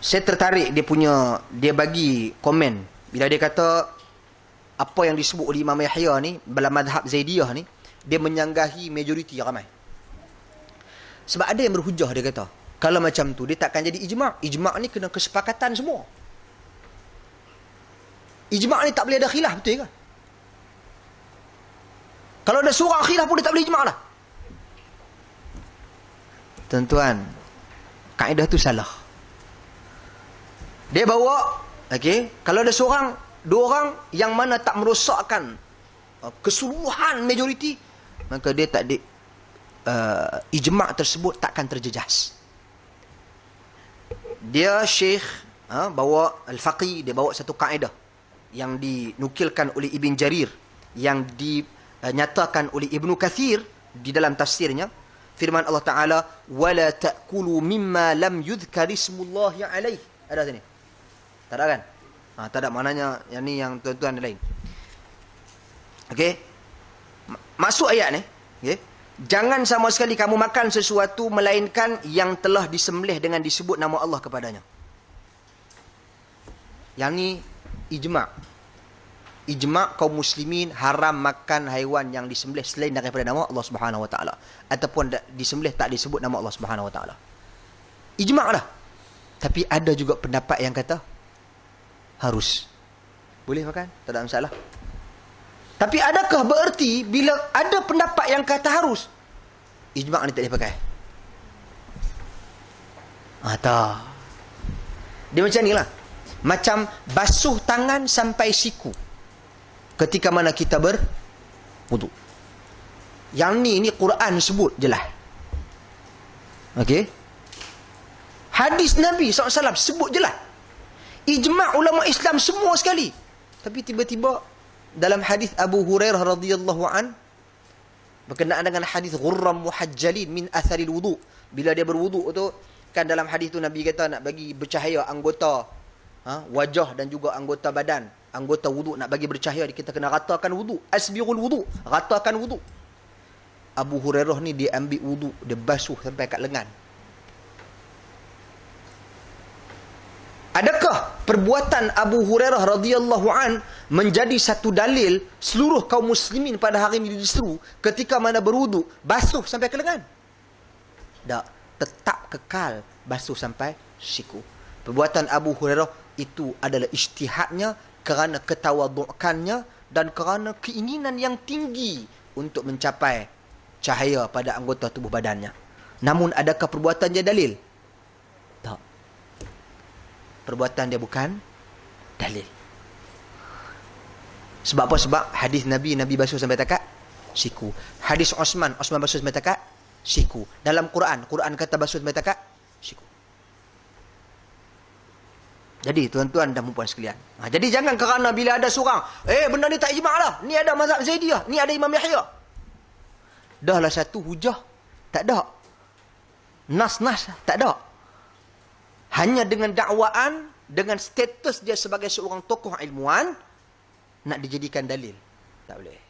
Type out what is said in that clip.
saya tertarik dia punya dia bagi komen bila dia kata apa yang disebut oleh Imam Yahya ni dalam mazhab Zaidiyah ni dia menyanggahi majoriti ramai. Sebab ada yang berhujah dia kata kalau macam tu dia takkan jadi ijma'. Ijma' ni kena kesepakatan semua. Ijma' ni tak boleh ada khilaf betul ke? Kalau ada surah khilaf pun dia tak boleh ijma' lah. Tuan-tuan, kaedah tu salah. Dia bawa, okay, kalau ada seorang, dua orang yang mana tak merosakkan uh, keseluruhan majoriti, maka dia tak di, uh, ijma' tersebut takkan terjejas. Dia syekh uh, bawa al-faqih, dia bawa satu kaedah yang dinukilkan oleh Ibn Jarir, yang dinyatakan uh, oleh Ibn Kathir di dalam tafsirnya, firman Allah Ta'ala, وَلَا تَأْكُلُوا مِمَّا لَمْ يُذْكَرِ اسْمُ اللَّهِ عَلَيْهِ Ada sini. Tak ada kan? Ha, tak ada maknanya yang ni yang tuan-tuan lain. Okey. Masuk ayat ni, okey. Jangan sama sekali kamu makan sesuatu melainkan yang telah disembelih dengan disebut nama Allah kepadanya. Yang ni ijma'. Ijma' kaum muslimin haram makan haiwan yang disembelih selain daripada nama Allah Subhanahu Wa Taala ataupun disembelih tak disebut nama Allah Subhanahu Wa Taala. Ijma' lah. Tapi ada juga pendapat yang kata harus. Boleh makan? Tak ada masalah. Tapi adakah bererti bila ada pendapat yang kata harus? Ijma' ni tak boleh pakai. Ah, tak. Dia macam ni lah. Macam basuh tangan sampai siku. Ketika mana kita ber Yang ni ni Quran sebut jelas. okay? Hadis Nabi SAW sebut jelas ijma' ulama Islam semua sekali tapi tiba-tiba dalam hadis Abu Hurairah radhiyallahu an berkenaan dengan hadis ghurram muhajjalin min atharil wudu bila dia berwudu tu kan dalam hadis tu Nabi kata nak bagi bercahaya anggota ha, wajah dan juga anggota badan anggota wudu nak bagi bercahaya kita kena ratakan wuduk asbirul wuduk ratakan wudu Abu Hurairah ni dia ambil wudu dia basuh sampai kat lengan Adakah perbuatan Abu Hurairah radhiyallahu an menjadi satu dalil seluruh kaum muslimin pada hari ini diseru ketika mana beruduk basuh sampai ke lengan? Tak. Tetap kekal basuh sampai siku. Perbuatan Abu Hurairah itu adalah isytihadnya kerana ketawadukannya dan kerana keinginan yang tinggi untuk mencapai cahaya pada anggota tubuh badannya. Namun adakah perbuatannya dalil? perbuatan dia bukan dalil. Sebab apa? Sebab hadis Nabi, Nabi basuh sampai takat, siku. Hadis Osman, Osman basuh sampai takat, siku. Dalam Quran, Quran kata basuh sampai takat, siku. Jadi tuan-tuan dan perempuan sekalian. Ha, jadi jangan kerana bila ada seorang, eh benda ni tak ijma' lah. Ni ada mazhab Zaidi Ni ada Imam Yahya. Dahlah satu hujah. Tak ada. Nas-nas tak ada hanya dengan dakwaan dengan status dia sebagai seorang tokoh ilmuan nak dijadikan dalil tak boleh